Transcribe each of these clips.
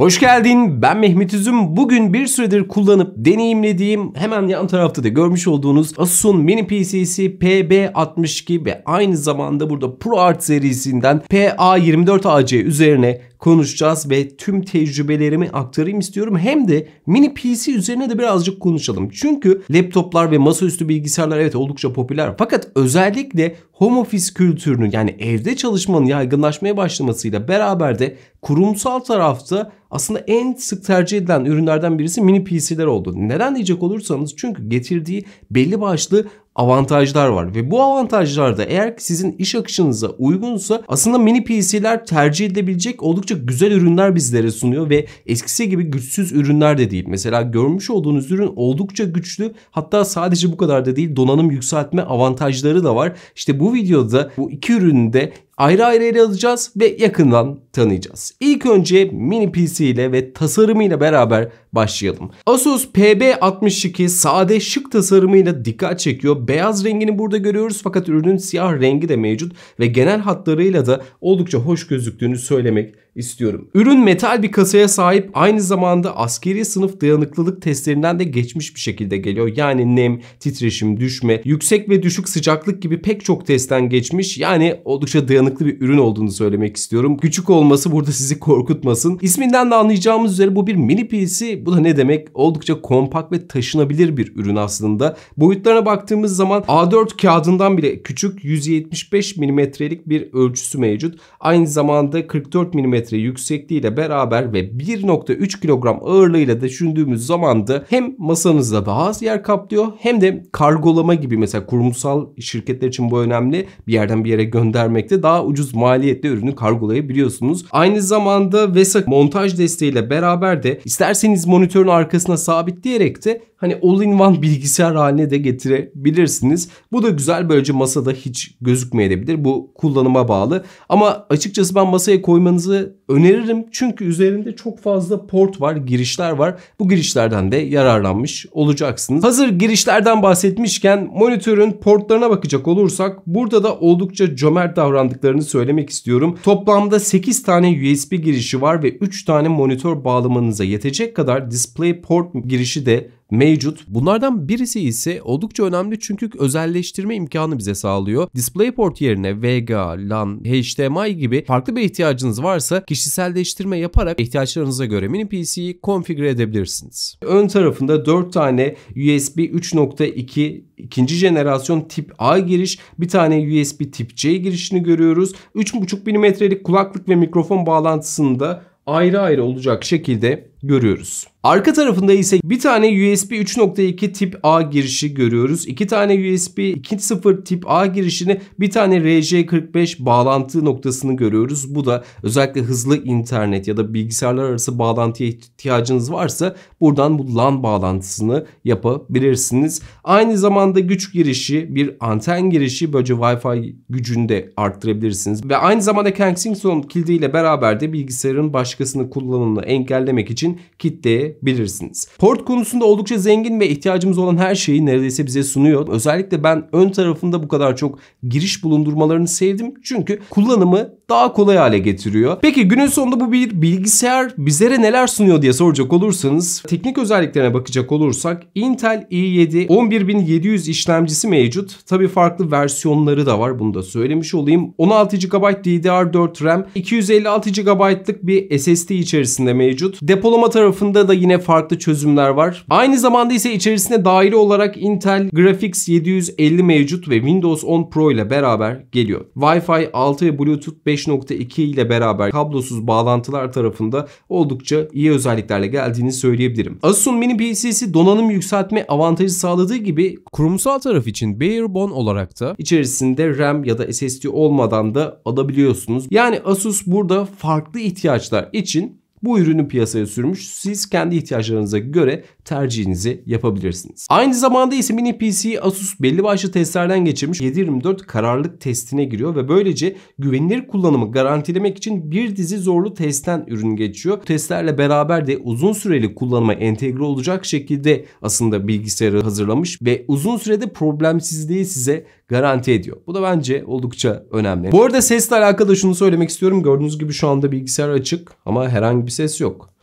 Hoş geldin ben Mehmet Üzüm. Bugün bir süredir kullanıp deneyimlediğim hemen yan tarafta da görmüş olduğunuz Asus'un mini PC'si PB62 ve aynı zamanda burada ProArt serisinden PA24AC üzerine konuşacağız ve tüm tecrübelerimi aktarayım istiyorum. Hem de mini PC üzerine de birazcık konuşalım. Çünkü laptoplar ve masaüstü bilgisayarlar evet oldukça popüler. Fakat özellikle home office kültürünü yani evde çalışmanın yaygınlaşmaya başlamasıyla beraber de kurumsal tarafta aslında en sık tercih edilen ürünlerden birisi mini PC'ler oldu. Neden diyecek olursanız çünkü getirdiği belli başlı avantajlar var. Ve bu avantajlar da eğer sizin iş akışınıza uygunsa aslında mini PC'ler tercih edilebilecek oldukça güzel ürünler bizlere sunuyor ve eskisi gibi güçsüz ürünler de değil. Mesela görmüş olduğunuz ürün oldukça güçlü hatta sadece bu kadar da değil donanım yükseltme avantajları da var. İşte bu videoda bu iki üründe ayrı ayrı ele alacağız ve yakından tanıyacağız. İlk önce mini PC ile ve tasarımıyla beraber başlayalım. Asus PB62 sade şık tasarımıyla dikkat çekiyor. Beyaz rengini burada görüyoruz fakat ürünün siyah rengi de mevcut ve genel hatlarıyla da oldukça hoş gözüktüğünü söylemek istiyorum. Ürün metal bir kasaya sahip aynı zamanda askeri sınıf dayanıklılık testlerinden de geçmiş bir şekilde geliyor. Yani nem, titreşim, düşme, yüksek ve düşük sıcaklık gibi pek çok testten geçmiş. Yani oldukça dayanıklı bir ürün olduğunu söylemek istiyorum. Küçük olması burada sizi korkutmasın. İsminden de anlayacağımız üzere bu bir mini PC. Bu da ne demek? Oldukça kompakt ve taşınabilir bir ürün aslında. Boyutlarına baktığımız zaman A4 kağıdından bile küçük 175 milimetrelik bir ölçüsü mevcut. Aynı zamanda 44 milimetre metre yüksekliğiyle beraber ve 1.3 kilogram ağırlığıyla düşündüğümüz zaman da hem masanızda daha az yer kaplıyor hem de kargolama gibi mesela kurumsal şirketler için bu önemli. Bir yerden bir yere göndermekte daha ucuz maliyetli ürünü kargolayabiliyorsunuz. Aynı zamanda VESA montaj desteğiyle beraber de isterseniz monitörün arkasına sabitleyerek de hani all-in-one bilgisayar haline de getirebilirsiniz. Bu da güzel böylece masada hiç gözükmeyebilir. Bu kullanıma bağlı. Ama açıkçası ben masaya koymanızı öneririm. Çünkü üzerinde çok fazla port var, girişler var. Bu girişlerden de yararlanmış olacaksınız. Hazır girişlerden bahsetmişken monitörün portlarına bakacak olursak burada da oldukça cömert davrandıklarını söylemek istiyorum. Toplamda 8 tane USB girişi var ve 3 tane monitör bağlamanıza yetecek kadar DisplayPort girişi de mevcut. Bunlardan birisi ise oldukça önemli çünkü özelleştirme imkanı bize sağlıyor. DisplayPort yerine VGA, LAN, HDMI gibi farklı bir ihtiyacınız varsa kişiselleştirme yaparak ihtiyaçlarınıza göre mini PC'yi konfigüre edebilirsiniz. Ön tarafında 4 tane USB 3.2 ikinci jenerasyon tip A giriş, bir tane USB tip C girişini görüyoruz. 3.5 milimetrelik kulaklık ve mikrofon bağlantısında ayrı ayrı olacak şekilde görüyoruz. Arka tarafında ise bir tane USB 3.2 tip A girişi görüyoruz. İki tane USB 2.0 tip A girişini bir tane RJ45 bağlantı noktasını görüyoruz. Bu da özellikle hızlı internet ya da bilgisayarlar arası bağlantıya ihtiyacınız varsa buradan bu LAN bağlantısını yapabilirsiniz. Aynı zamanda güç girişi bir anten girişi böylece Wi-Fi gücünü de arttırabilirsiniz. Ve aynı zamanda Kensington kilidi ile beraber de bilgisayarın başkasının kullanımını engellemek için için bilirsiniz. Port konusunda oldukça zengin ve ihtiyacımız olan her şeyi neredeyse bize sunuyor. Özellikle ben ön tarafında bu kadar çok giriş bulundurmalarını sevdim. Çünkü kullanımı daha kolay hale getiriyor. Peki günün sonunda bu bir bilgisayar bizlere neler sunuyor diye soracak olursanız teknik özelliklerine bakacak olursak Intel i7 11700 işlemcisi mevcut. Tabi farklı versiyonları da var bunu da söylemiş olayım. 16 GB DDR4 RAM 256 GB'lık bir SSD içerisinde mevcut. Depolama Uygulama tarafında da yine farklı çözümler var. Aynı zamanda ise içerisinde daire olarak Intel Graphics 750 mevcut ve Windows 10 Pro ile beraber geliyor. Wi-Fi 6 ve Bluetooth 5.2 ile beraber kablosuz bağlantılar tarafında oldukça iyi özelliklerle geldiğini söyleyebilirim. Asus'un mini PC'si donanım yükseltme avantajı sağladığı gibi kurumsal taraf için barebone olarak da içerisinde RAM ya da SSD olmadan da alabiliyorsunuz. Yani Asus burada farklı ihtiyaçlar için bu ürünü piyasaya sürmüş. Siz kendi ihtiyaçlarınıza göre tercihinizi yapabilirsiniz. Aynı zamanda ise mini PC Asus belli başlı testlerden geçirmiş 724 kararlılık testine giriyor ve böylece güvenilir kullanımı garantilemek için bir dizi zorlu testten ürün geçiyor. Bu testlerle beraber de uzun süreli kullanıma entegre olacak şekilde aslında bilgisayarı hazırlamış ve uzun sürede problemsizliği size garanti ediyor. Bu da bence oldukça önemli. Bu arada sesle alakalı şunu söylemek istiyorum. Gördüğünüz gibi şu anda bilgisayar açık ama herhangi bir ses yok.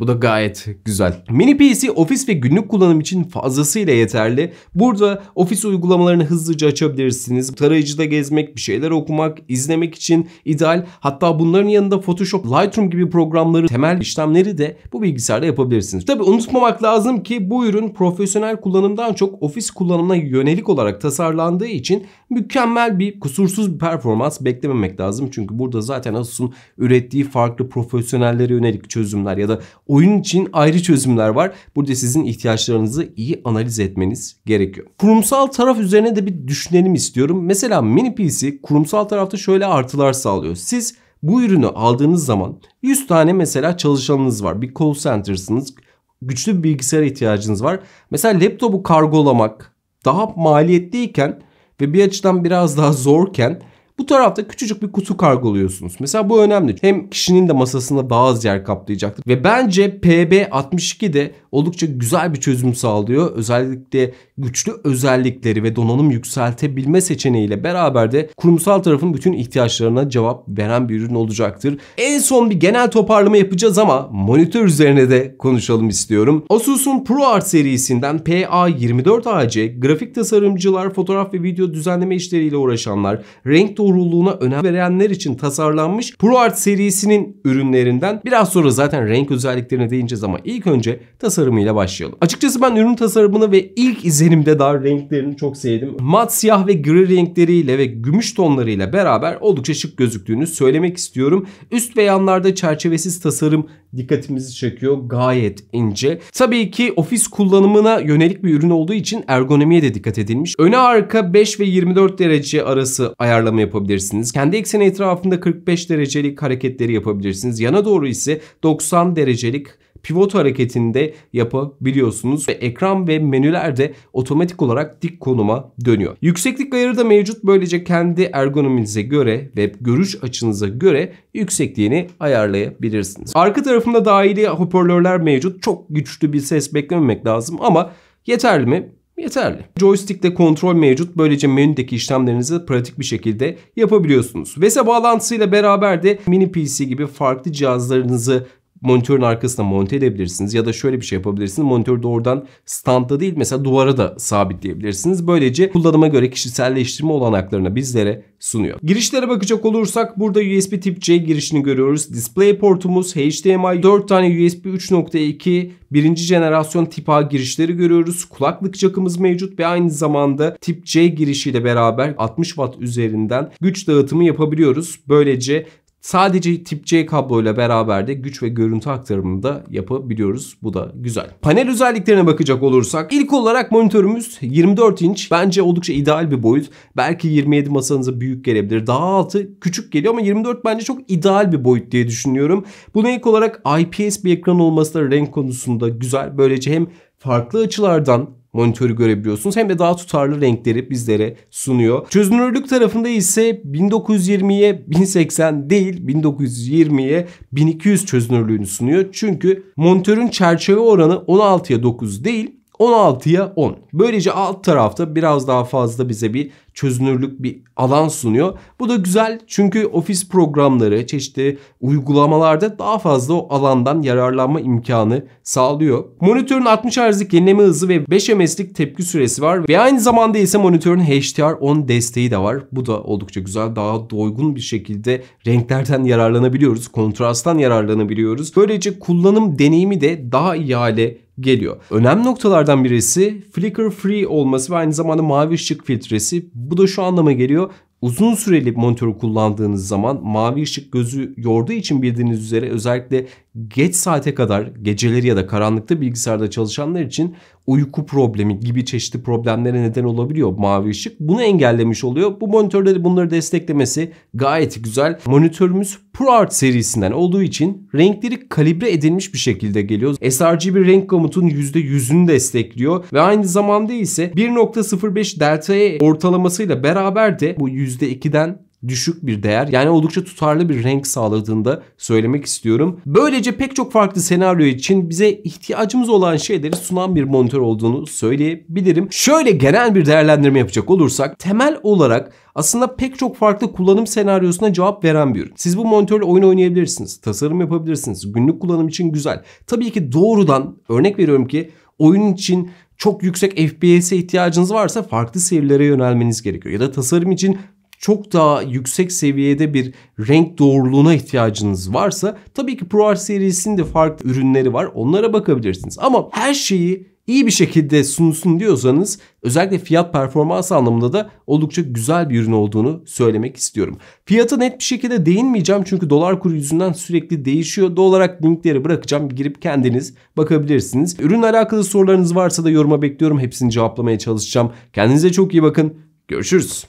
Bu da gayet güzel. Mini PC ofis ve günlük kullanım için fazlasıyla yeterli. Burada ofis uygulamalarını hızlıca açabilirsiniz. Tarayıcıda gezmek, bir şeyler okumak, izlemek için ideal. Hatta bunların yanında Photoshop, Lightroom gibi programları, temel işlemleri de bu bilgisayarda yapabilirsiniz. Tabi unutmamak lazım ki bu ürün profesyonel kullanımdan çok ofis kullanımına yönelik olarak tasarlandığı için mükemmel bir kusursuz bir performans beklememek lazım. Çünkü burada zaten Asus'un ürettiği farklı profesyonellere yönelik çözümler ya da Oyun için ayrı çözümler var. Burada sizin ihtiyaçlarınızı iyi analiz etmeniz gerekiyor. Kurumsal taraf üzerine de bir düşünelim istiyorum. Mesela mini PC kurumsal tarafta şöyle artılar sağlıyor. Siz bu ürünü aldığınız zaman 100 tane mesela çalışanınız var. Bir call center'sınız. Güçlü bir bilgisayara ihtiyacınız var. Mesela laptopu kargolamak daha maliyetliyken ve bir açıdan biraz daha zorken bu tarafta küçücük bir kutu kargoluyorsunuz. Mesela bu önemli. Hem kişinin de masasında daha az yer kaplayacaktır. Ve bence PB62 de oldukça güzel bir çözüm sağlıyor. Özellikle güçlü özellikleri ve donanım yükseltebilme seçeneğiyle beraber de kurumsal tarafın bütün ihtiyaçlarına cevap veren bir ürün olacaktır. En son bir genel toparlama yapacağız ama monitör üzerine de konuşalım istiyorum. Asus'un ProArt serisinden PA24AC grafik tasarımcılar, fotoğraf ve video düzenleme işleriyle uğraşanlar, renk doğruluğuna önem verenler için tasarlanmış ProArt serisinin ürünlerinden. Biraz sonra zaten renk özelliklerine değineceğiz ama ilk önce tasarımıyla başlayalım. Açıkçası ben ürün tasarımını ve ilk izlenimde daha renklerini çok sevdim. Mat siyah ve gri renkleriyle ve gümüş tonlarıyla beraber oldukça şık gözüktüğünü söylemek istiyorum. Üst ve yanlarda çerçevesiz tasarım dikkatimizi çekiyor. Gayet ince. Tabii ki ofis kullanımına yönelik bir ürün olduğu için ergonomiye de dikkat edilmiş. Öne arka 5 ve 24 derece arası ayarlama yapabiliyoruz yapabilirsiniz. Kendi ekseni etrafında 45 derecelik hareketleri yapabilirsiniz. Yana doğru ise 90 derecelik pivot hareketinde yapabiliyorsunuz ve ekran ve menüler de otomatik olarak dik konuma dönüyor. Yükseklik ayarı da mevcut. Böylece kendi ergonominize göre ve görüş açınıza göre yüksekliğini ayarlayabilirsiniz. Arka tarafında dahili hoparlörler mevcut. Çok güçlü bir ses beklememek lazım ama yeterli mi? yeterli. Joystick'te kontrol mevcut. Böylece menüdeki işlemlerinizi pratik bir şekilde yapabiliyorsunuz. VESA bağlantısıyla beraber de mini PC gibi farklı cihazlarınızı monitörün arkasına monte edebilirsiniz. Ya da şöyle bir şey yapabilirsiniz. Monitörü doğrudan standda değil mesela duvara da sabitleyebilirsiniz. Böylece kullanıma göre kişiselleştirme olanaklarını bizlere sunuyor. Girişlere bakacak olursak burada USB tip C girişini görüyoruz. Display portumuz HDMI 4 tane USB 3.2 birinci jenerasyon tip A girişleri görüyoruz. Kulaklık jackımız mevcut ve aynı zamanda tip C girişiyle beraber 60 watt üzerinden güç dağıtımı yapabiliyoruz. Böylece Sadece tip C kabloyla beraber de güç ve görüntü aktarımını da yapabiliyoruz. Bu da güzel. Panel özelliklerine bakacak olursak ilk olarak monitörümüz 24 inç. Bence oldukça ideal bir boyut. Belki 27 masanıza büyük gelebilir. Daha altı küçük geliyor ama 24 bence çok ideal bir boyut diye düşünüyorum. Buna ilk olarak IPS bir ekran olması da renk konusunda güzel. Böylece hem farklı açılardan monitörü görebiliyorsunuz. Hem de daha tutarlı renkleri bizlere sunuyor. Çözünürlük tarafında ise 1920'ye 1080 değil 1920'ye 1200 çözünürlüğünü sunuyor. Çünkü monitörün çerçeve oranı 16'ya 9 değil 16'ya 10. Böylece alt tarafta biraz daha fazla bize bir çözünürlük bir alan sunuyor. Bu da güzel çünkü ofis programları çeşitli uygulamalarda daha fazla o alandan yararlanma imkanı sağlıyor. Monitörün 60 Hz'lik yenileme hızı ve 5 MS'lik tepki süresi var ve aynı zamanda ise monitörün HDR10 desteği de var. Bu da oldukça güzel daha doygun bir şekilde renklerden yararlanabiliyoruz, kontrasttan yararlanabiliyoruz. Böylece kullanım deneyimi de daha iyi hale geliyor. Önemli noktalardan birisi flicker free olması ve aynı zamanda mavi ışık filtresi. Bu da şu anlama geliyor. Uzun süreli monitörü kullandığınız zaman mavi ışık gözü yorduğu için bildiğiniz üzere özellikle geç saate kadar geceleri ya da karanlıkta bilgisayarda çalışanlar için uyku problemi gibi çeşitli problemlere neden olabiliyor mavi ışık. Bunu engellemiş oluyor. Bu monitörleri bunları desteklemesi gayet güzel. Monitörümüz ProArt serisinden olduğu için renkleri kalibre edilmiş bir şekilde geliyor. sRGB renk komutunun %100'ünü destekliyor ve aynı zamanda ise 1.05 delta ortalamasıyla beraber de bu %2'den düşük bir değer yani oldukça tutarlı bir renk sağladığında söylemek istiyorum. Böylece pek çok farklı senaryo için bize ihtiyacımız olan şeyleri sunan bir monitör olduğunu söyleyebilirim. Şöyle genel bir değerlendirme yapacak olursak temel olarak aslında pek çok farklı kullanım senaryosuna cevap veren bir ürün. Siz bu monitörle oyun oynayabilirsiniz, tasarım yapabilirsiniz, günlük kullanım için güzel. Tabii ki doğrudan örnek veriyorum ki oyun için çok yüksek FPS'e ihtiyacınız varsa farklı serilere yönelmeniz gerekiyor. Ya da tasarım için çok daha yüksek seviyede bir renk doğruluğuna ihtiyacınız varsa tabii ki ProArt serisinin de farklı ürünleri var. Onlara bakabilirsiniz. Ama her şeyi iyi bir şekilde sunsun diyorsanız özellikle fiyat performans anlamında da oldukça güzel bir ürün olduğunu söylemek istiyorum. Fiyata net bir şekilde değinmeyeceğim çünkü dolar kuru yüzünden sürekli değişiyor. Doğal olarak linkleri bırakacağım. Girip kendiniz bakabilirsiniz. Ürünle alakalı sorularınız varsa da yoruma bekliyorum. Hepsini cevaplamaya çalışacağım. Kendinize çok iyi bakın. Görüşürüz.